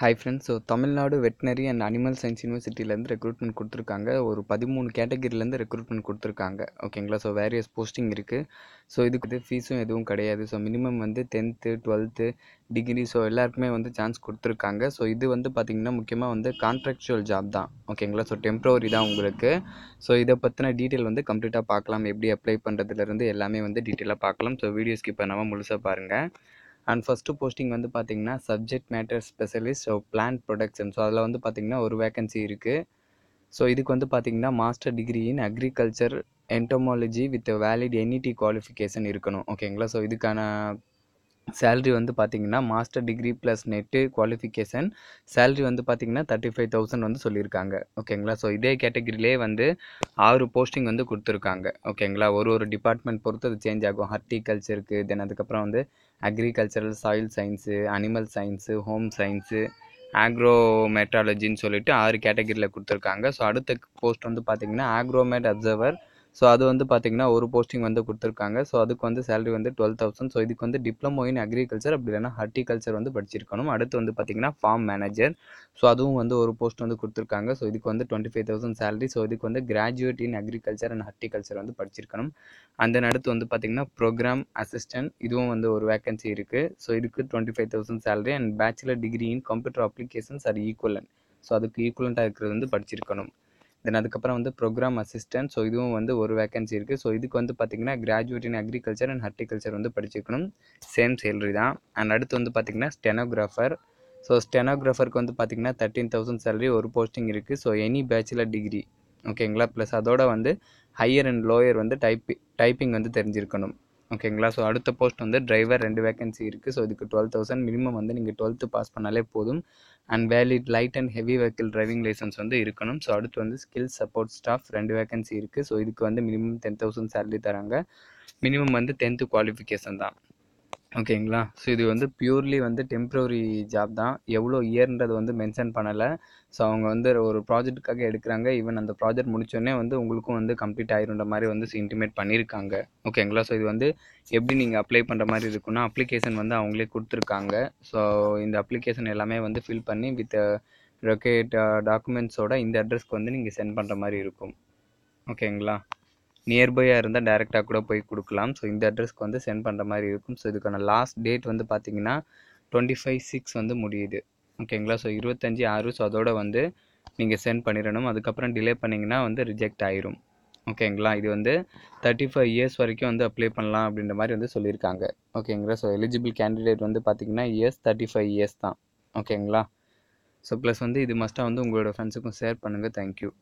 hi friends so Tamil Nadu veterinary and animal science யூனிவர்சிட்டியிலேருந்து recruitment கொடுத்துருக்காங்க ஒரு பதிமூணு கேட்டகிரிலேருந்து ரெக்ரூட்மெண்ட் கொடுத்துருக்காங்க ஓகேங்களா ஸோ வேரியஸ் போஸ்டிங் இருக்குது ஸோ இதுக்கு வந்து ஃபீஸும் எதுவும் கிடையாது ஸோ மினிமம் வந்து டென்த்து டுவெல்த்து டிகிரி ஸோ எல்லாருக்குமே வந்து சான்ஸ் கொடுத்துருக்காங்க ஸோ இது வந்து பார்த்திங்கன்னா முக்கியமாக வந்து கான்ட்ராக்சுவல் ஜாப் தான் ஓகேங்களா ஸோ டெம்ப்ரவரி தான் உங்களுக்கு ஸோ இதை பற்றின டீட்டெயில் வந்து கம்ப்ளீட்டாக பார்க்கலாம் எப்படி அப்ளை பண்ணுறதுலேருந்து எல்லாமே வந்து டீட்டெயிலாக பார்க்கலாம் ஸோ வீடியோ ஸ்கிப் பண்ணாமல் முழுசாக பாருங்கள் அண்ட் ஃபஸ்ட்டு போஸ்டிங் வந்து பார்த்திங்கன்னா subject matter specialist so plant production so அதில் வந்து பார்த்திங்கன்னா ஒரு வேக்கன்சி இருக்குது ஸோ இதுக்கு வந்து பார்த்திங்கன்னா master degree in agriculture entomology with valid NET qualification இருக்கணும் ஓகேங்களா ஸோ இதுக்கான சேல்ரி வந்து பார்த்தீங்கன்னா master degree plus net qualification salary வந்து பார்த்தீங்கன்னா தேர்ட்டி ஃபைவ் தௌசண்ட் வந்து சொல்லியிருக்காங்க ஓகேங்களா ஸோ இதே கேட்டகிரிலே வந்து ஆறு போஸ்டிங் வந்து கொடுத்துருக்காங்க ஓகேங்களா ஒரு ஒரு டிபார்ட்மெண்ட் பொறுத்து அது சேஞ்ச் ஆகும் ஹார்டிகல்ச்சருக்கு தென் அதுக்கப்புறம் வந்து agricultural soil science animal science home science agro மெட்ராலஜின்னு சொல்லிட்டு ஆறு கேட்டகிரியில் கொடுத்துருக்காங்க ஸோ அடுத்த போஸ்ட் வந்து பார்த்தீங்கன்னா ஆக்ரோமேட் அப்சர்வர் ஸோ அது வந்து பார்த்திங்கன்னா ஒரு போஸ்டிங் வந்து கொடுத்துருக்காங்க ஸோ அதுக்கு வந்து சேலரி வந்து டுவெல் தௌசண்ட் ஸோ இதுக்கு வந்து டிப்ளமோ இன் அக்ரிகல்ச்சர் அப்படி இல்லைனா ஹார்டிகல்ச்சர் வந்து படிச்சிருக்கணும் அடுத்து வந்து பார்த்திங்கன்னா ஃபார்ம் மேனேஜர் ஸோ அதுவும் வந்து ஒரு போஸ்ட் வந்து கொடுத்துருக்காங்க ஸோ இதுக்கு வந்து twenty five thousand salary so இதுக்கு வந்து graduate in agriculture and horticulture வந்து படிச்சிருக்கணும் அந்த அடுத்து வந்து பார்த்திங்கன்னா ப்ரோக்ராம் அசிஸ்டன்ட் இதுவும் வந்து ஒரு வேக்கன்சி இருக்குது ஸோ இதுக்கு twenty five thousand salary and bachelor degree in computer applications அது ஈக்குவலன் ஸோ அதுக்கு ஈக்குவலண்ட்டாக இருக்கிறது வந்து படிச்சிருக்கணும் தென் அதுக்கப்புறம் வந்து ப்ரோக்ராம் அசிஸ்டன்ட் ஸோ இதுவும் வந்து ஒரு வேக்கன்சி இருக்குது ஸோ இதுக்கு வந்து பார்த்திங்கன்னா graduate in agriculture and horticulture வந்து படிச்சிருக்கணும் சேம் சேலரி தான் அண்ட் அடுத்து வந்து பார்த்திங்கன்னா ஸ்டெனோகிராஃபர் ஸோ ஸ்டெனோகிராஃபருக்கு வந்து பார்த்திங்கன்னா தேர்ட்டீன் தௌசண்ட் சேலரி ஒரு போஸ்டிங் இருக்குது ஸோ எனி பேச்சுலர் டிகிரி ஓகேங்களா ப்ளஸ் அதோட வந்து ஹையர் அண்ட் லோயர் வந்து டைப் டைப்பிங் வந்து தெரிஞ்சிருக்கணும் ஓகேங்களா ஸோ அடுத்த போஸ்ட் வந்து டிரைவர் ரெண்டு வேகன்சி இருக்குது ஸோ இதுக்கு டுவெல் தௌசண்ட் மினிமம் வந்து நீங்கள் டுவெல்த்து பாஸ் பண்ணாலே போதும் and valid light and heavy vehicle driving licence வந்து இருக்கணும் ஸோ அடுத்து வந்து ஸ்கில் சப்போர்ட் ஸ்டாஃப் ரெண்டு வேகன்சி இருக்குது ஸோ இதுக்கு வந்து மினிமம் டென் தௌசண்ட் சேலரி தராங்க மினிமம் வந்து டென்த்து குவாலிஃபிகேஷன் தான் ஓகேங்களா ஸோ இது வந்து ப்யூர்லி வந்து டெம்ப்ரவரி ஜாப் தான் எவ்வளோ இயர்ன்றது வந்து மென்ஷன் பண்ணலை ஸோ அவங்க வந்து ஒரு ப்ராஜெக்ட்டுக்காக எடுக்கிறாங்க ஈவன் அந்த ப்ராஜெக்ட் முடிச்சோடனே வந்து உங்களுக்கும் வந்து கம்ப்ளீட் ஆயிருன்ற மாதிரி வந்து இன்டிமேட் பண்ணியிருக்காங்க ஓகேங்களா ஸோ இது வந்து எப்படி நீங்கள் அப்ளை பண்ணுற மாதிரி இருக்குன்னா அப்ளிகேஷன் வந்து அவங்களே கொடுத்துருக்காங்க ஸோ இந்த அப்ளிகேஷன் எல்லாமே வந்து ஃபில் பண்ணி வித் ரொக்கேட் டாக்குமெண்ட்ஸோட இந்த அட்ரஸ்க்கு வந்து நீங்கள் சென்ட் பண்ணுற மாதிரி இருக்கும் ஓகேங்களா நியர்பையாக இருந்தால் டேரெக்டாக கூட போய் கொடுக்கலாம் ஸோ இந்த அட்ரஸ்க்கு வந்து சென்ட் பண்ணுற மாதிரி இருக்கும் ஸோ இதுக்கான லாஸ்ட் டேட் வந்து பார்த்தீங்கன்னா டுவெண்ட்டி ஃபைவ் சிக்ஸ் வந்து முடியுது ஓகேங்களா ஸோ இருபத்தஞ்சி ஆறு ஸோ அதோட வந்து நீங்கள் சென்ட் பண்ணிடணும் அதுக்கப்புறம் டிலே பண்ணிங்கன்னா வந்து ரிஜெக்ட் ஆயிரும் ஓகேங்களா இது வந்து தேர்ட்டி ஃபைவ் இயர்ஸ் வரைக்கும் வந்து அப்ளை பண்ணலாம் அப்படின்ற மாதிரி வந்து சொல்லியிருக்காங்க ஓகேங்களா ஸோ எலிஜிபிள் கேண்டிடேட் வந்து பார்த்திங்கன்னா இயர்ஸ் தேர்ட்டி ஃபைவ் இயர்ஸ் தான் ஓகேங்களா ஸோ ப்ளஸ் வந்து இது மஸ்ட்டாக வந்து உங்களோட ஃப்ரெண்ட்ஸுக்கும் ஷேர் பண்ணுங்கள் தேங்க்யூ